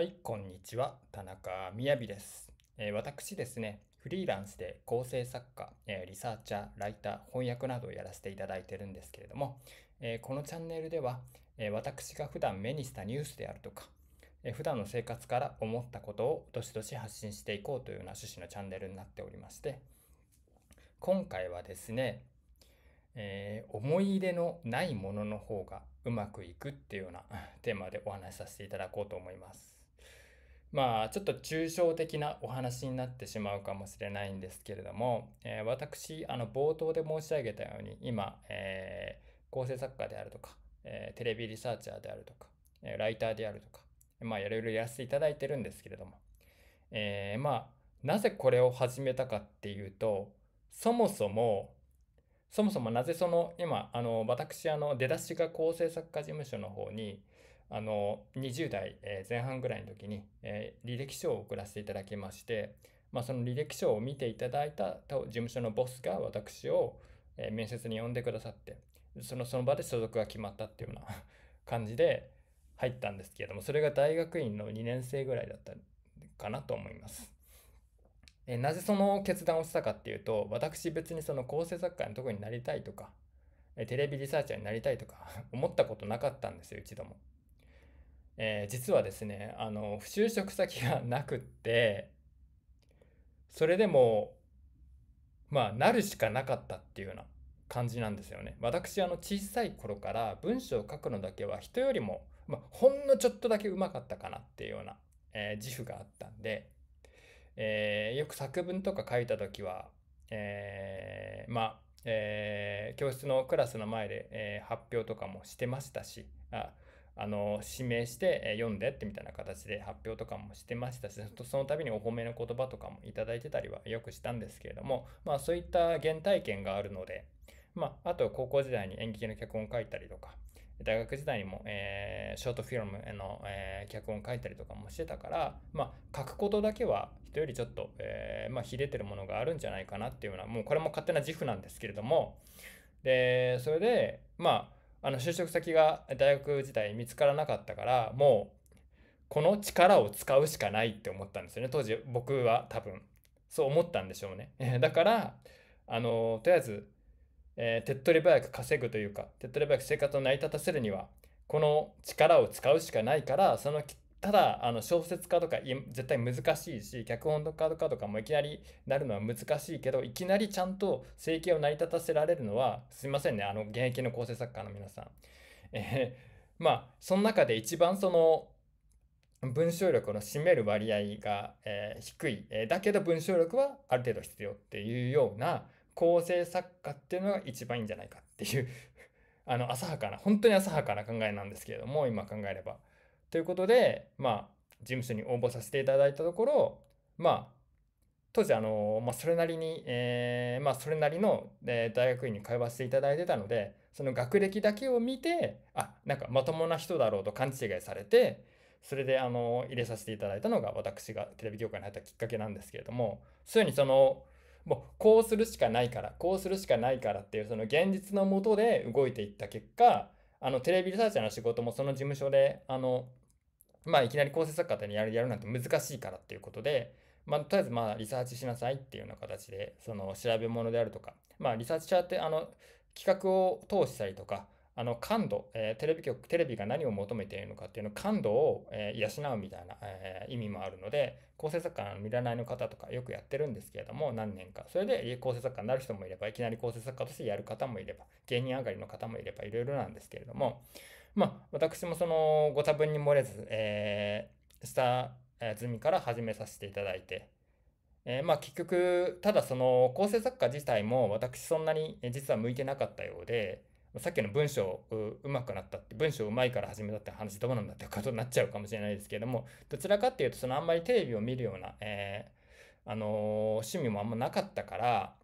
はい、こんにちは。田中みやびです、えー、私ですね、フリーランスで構成作家、えー、リサーチャー、ライター、翻訳などをやらせていただいてるんですけれども、えー、このチャンネルでは、え私が普段目にしたニュースであるとか、え普段の生活から思ったことをどしどし発信していこうというような趣旨のチャンネルになっておりまして、今回はですね、えー、思い入れのないものの方がうまくいくっていうようなテーマでお話しさせていただこうと思います。まあちょっと抽象的なお話になってしまうかもしれないんですけれども、えー、私あの冒頭で申し上げたように今、えー、構成作家であるとか、えー、テレビリサーチャーであるとか、えライターであるとか、まあいろいろやらせていただいてるんですけれども、えまあなぜこれを始めたかっていうとそもそもそもそもなぜその今あの私あの出だしが構成作家事務所の方にあの、20代前半ぐらいの時に、え履歴書を送らせていただきまして、まあ、その履歴書を見ていただいた事務所のボスが私を、え面接に呼んでくださって、そのその場で所属が決まったっていうような 感じで入ったんですけれども、それが大学院の2年生ぐらいだったかなと思います。えなぜその決断をしたかっていうと、私別にその構成作家のとこになりたいとか、テレビリサーチャーになりたいとか思ったことなかったんですよ、一度も。えー、実はですねあの不就職先がなくってそれでもまあなるしかなかったっていうような感じなんですよね私あの小さい頃から文章を書くのだけは人よりも、まあ、ほんのちょっとだけうまかったかなっていうような、えー、自負があったんで、えー、よく作文とか書いた時は、えー、まあえー、教室のクラスの前で、えー、発表とかもしてましたしああの指名して読んでってみたいな形で発表とかもしてましたしその度にお褒めの言葉とかもいいてたりはよくしたんですけれどもまあそういった原体験があるのでまああと高校時代に演劇の脚本を書いたりとか大学時代にも、えー、ショートフィルムの、えー、脚本書いたりとかもしてたから、まあ、書くことだけは人よりちょっと、えー、まあ、秀でてるものがあるんじゃないかなっていうのはもうこれも勝手な自負なんですけれどもでそれでまああの就職先が大学自体見つからなかったからもうこの力を使うしかないって思ったんですよね当時僕は多分そう思ったんでしょうね だからあのとりあえず、えー、手っ取り早く稼ぐというか手っ取り早く生活を成り立たせるにはこの力を使うしかないからそのただあの小説家とか絶対難しいし脚本家とかとかもいきなりなるのは難しいけどいきなりちゃんと生計を成り立たせられるのはすいませんねあの現役の構成作家の皆さん。えー、まあその中で一番その文章力の占める割合が、えー、低い、えー、だけど文章力はある程度必要っていうような構成作家っていうのが一番いいんじゃないかっていう あの浅はかな本当に浅はかな考えなんですけれども今考えれば。ということで、まあ、事務所に応募させていただいたところ、まあ、当時あの、まあ、それなりに、えーまあ、それなりの、えー、大学院に通わせていただいてたのでその学歴だけを見てあなんかまともな人だろうと勘違いされてそれであの入れさせていただいたのが私がテレビ業界に入ったきっかけなんですけれどもそういうふうにそのもうこうするしかないからこうするしかないからっていうその現実のもとで動いていった結果あのテレビリサーチの仕事もその事務所であのまあ、いきなり構成作家でやるやるなんて難しいからっていうことで、まあ、とりあえずまあリサーチしなさいっていうような形でその調べ物であるとか、まあ、リサーチャーってあの企画を通したりとかあの感度、えー、テレビ局テレビが何を求めているのかっていうの感度を、えー、養うみたいな、えー、意味もあるので構成作家のないの方とかよくやってるんですけれども何年かそれで構成作家になる人もいればいきなり構成作家としてやる方もいれば芸人上がりの方もいればいろいろなんですけれどもまあ、私もそのご多分に漏れず、えー、下積みから始めさせていただいて、えー、まあ結局、ただその構成作家自体も私そんなに実は向いてなかったようで、さっきの文章うまくなったって、文章うまいから始めたって話どうなんだってことになっちゃうかもしれないですけれども、どちらかっていうと、そのあんまりテレビを見るような、えー、あのー、趣味もあんまなかったから、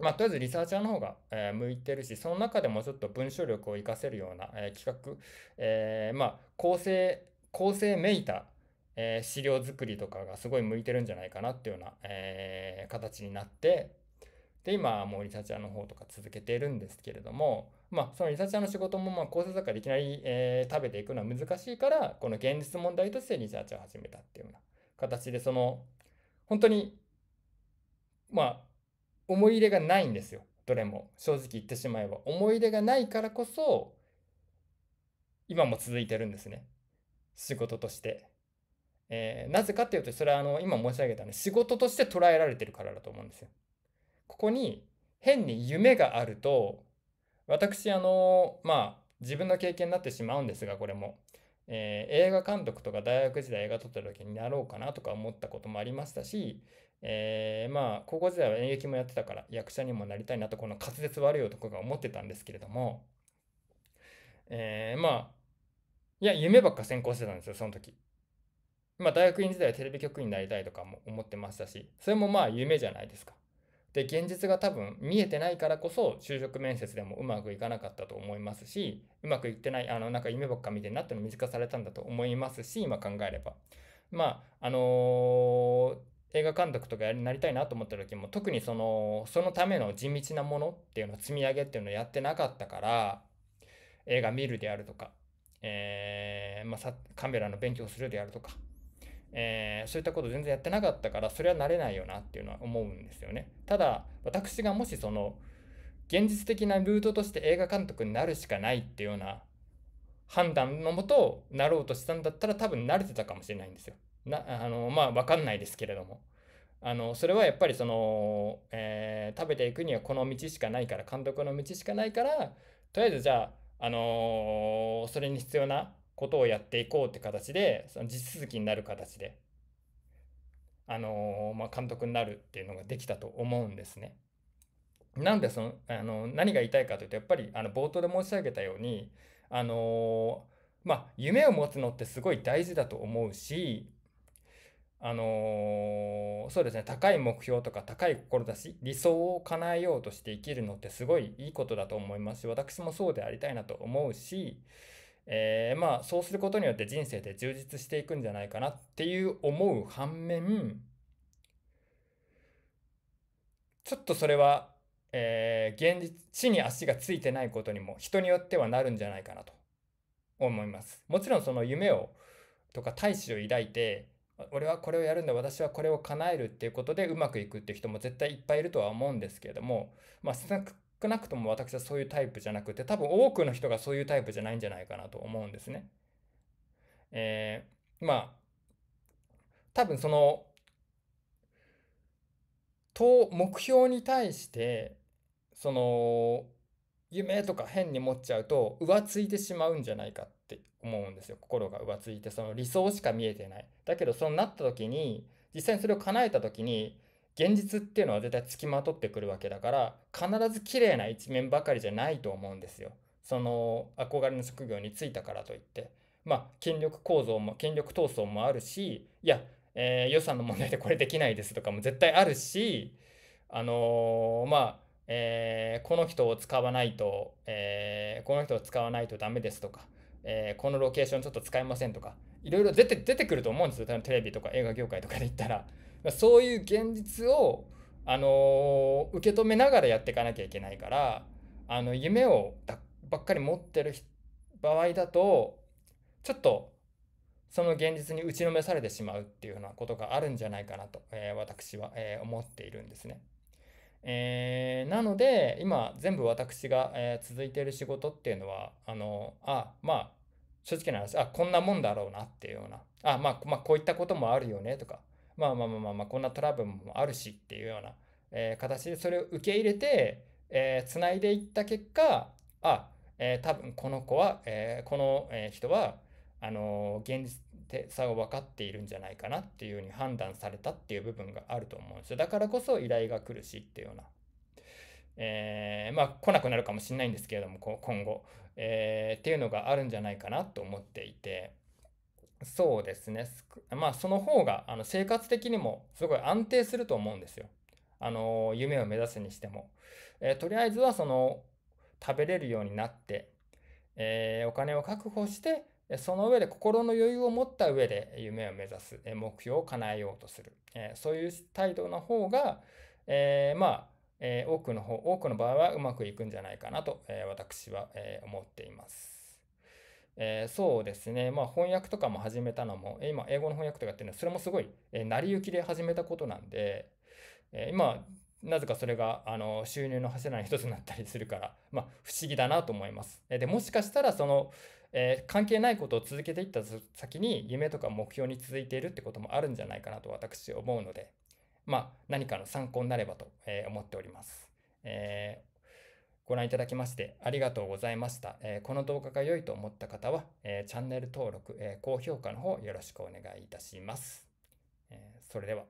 まあ、とりあえずリサーチャーの方が、えー、向いてるし、その中でもちょっと文章力を活かせるような、えー、企画、えー、まあ、構成、構成めいた、え資料作りとかがすごい向いてるんじゃないかなっていうような、え形になって、で、今もうリサーチャーの方とか続けているんですけれども、まあ、そのリサーチャーの仕事も、まあ、構成作家でいきなり、え食べていくのは難しいから、この現実問題としてリサーチャを始めたっていうような形で、その、本当に、まあ、思い入れがないんですよどれも正直言ってしまえば思い入れがないからこそ今も続いてるんですね仕事として、えー、なぜかっていうとそれはあの今申し上げたね仕事として捉えられてるからだと思うんですよここに変に夢があると私あのまあ自分の経験になってしまうんですがこれも、えー、映画監督とか大学時代映画撮った時になろうかなとか思ったこともありましたしえー、まあ高校時代は演劇もやってたから役者にもなりたいなとこの滑舌悪い男が思ってたんですけれども、えー、まあいや夢ばっか先行してたんですよその時。まあ、大学院時代はテレビ局員になりたいとかも思ってましたしそれもまあ夢じゃないですか。で現実が多分見えてないからこそ就職面接でもうまくいかなかったと思いますしうまくいってないあのなんか夢ばっかみたいになっての見透かされたんだと思いますし今考えればまああのー映画監督とかなりたいなと思った時も特にそのそのための地道なものっていうのを積み上げっていうのをやってなかったから映画見るであるとか、えー、まあ、カメラの勉強するであるとか、えー、そういったこと全然やってなかったからそれはなれないよなっていうのは思うんですよねただ私がもしその現実的なルートとして映画監督になるしかないっていうような判断のもとなろうとしたんだったら多分慣れてたかもしれないんですよなあのまあ分かんないですけれどもあのそれはやっぱりその、えー、食べていくにはこの道しかないから監督の道しかないからとりあえずじゃあ、あのー、それに必要なことをやっていこうって形でその地続きになる形で、あのー、まあ、監督になるっていうのができたと思うんですね。なんでそのあの何が言いたいかというとやっぱりあの冒頭で申し上げたように、あのまあ、夢を持つのってすごい大事だと思うしあのー、そうですね、高い目標とか高い志、理想を叶えようとして生きるのってすごいいいことだと思いますし、私もそうでありたいなと思うし、えー、まあ、そうすることによって人生で充実していくんじゃないかなっていう思う反面、ちょっとそれは、えー、現実、地に足がついてないことにも人によってはなるんじゃないかなと思います。もちろんその夢を、とか大志を抱いて、俺はこれをやるんだ私はこれを叶えるっていうことでうまくいくっていう人も絶対いっぱいいるとは思うんですけれどもまあ少なくとも私はそういうタイプじゃなくて多分多くの人がそういうタイプじゃないんじゃないかなと思うんですね。えー、まあ多分そのと目標に対してその夢とか変に持っちゃうと浮ついてしまうんじゃないかって思うんですよ。心が浮ついて、その理想しか見えてない。だけど、そうなった時に、実際にそれを叶えた時に、現実っていうのは絶対付きまとってくるわけだから、必ず綺麗な一面ばかりじゃないと思うんですよ。その憧れの職業に就いたからといって。まあ、権力構造も、権力闘争もあるし、いや、えー、予算の問題でこれできないですとかも絶対あるし、あのー、まあ、えー、この人を使わないと、えー、この人を使わないとダメですとか、えー、このロケーションちょっと使えませんとか、いろいろ出て出てくると思うんですよ。テレビとか映画業界とかで言ったら。そういう現実を、あのー、受け止めながらやっていかなきゃいけないから、あの、夢をばっかり持ってる場合だと、ちょっと、その現実に打ちのめされてしまうっていうようなことがあるんじゃないかなと、えー、私は、えー、思っているんですね。えー、なので今全部私が、えー、続いている仕事っていうのはあのあまあ正直な話あこんなもんだろうなっていうようなあ、まあ、まあこういったこともあるよねとかまあまあまあまあ、まあ、こんなトラブルもあるしっていうような、えー、形でそれを受け入れてつな、えー、いでいった結果あ、えー、多分この子は、えー、この人はあの現実て差を分かっているんじゃないかなっていうふうに判断されたっていう部分があると思うんですよ。だからこそ依頼が来るしっていうような。えー、まあ来なくなるかもしれないんですけれども今後、えー、っていうのがあるんじゃないかなと思っていてそうですねまあその方があの生活的にもすごい安定すると思うんですよ。あの夢を目指すにしても、えー、とりあえずはその食べれるようになって、えー、お金を確保してその上で心の余裕を持った上で夢を目指す、目標を叶えようとする。そういう態度の方が、えー、まあ、えー、多くの方、多くの場合はうまくいくんじゃないかなと、えー、私は、え思っています。えそうですね。まあ、翻訳とかも始めたのも、今、英語の翻訳とかっていうのは、それもすごい、え成り行きで始めたことなんで、え今、なぜかそれが、あの、収入の柱の一つになったりするから、まあ、不思議だなと思います。えで、もしかしたら、その、えー、関係ないことを続けていった先に夢とか目標に続いているってこともあるんじゃないかなと私思うので、まあ、何かの参考になればと、えー、思っております、えー、ご覧いただきましてありがとうございました、えこの動画が良いと思った方は、えチャンネル登録、え高評価の方よろしくお願いいたします、えそれでは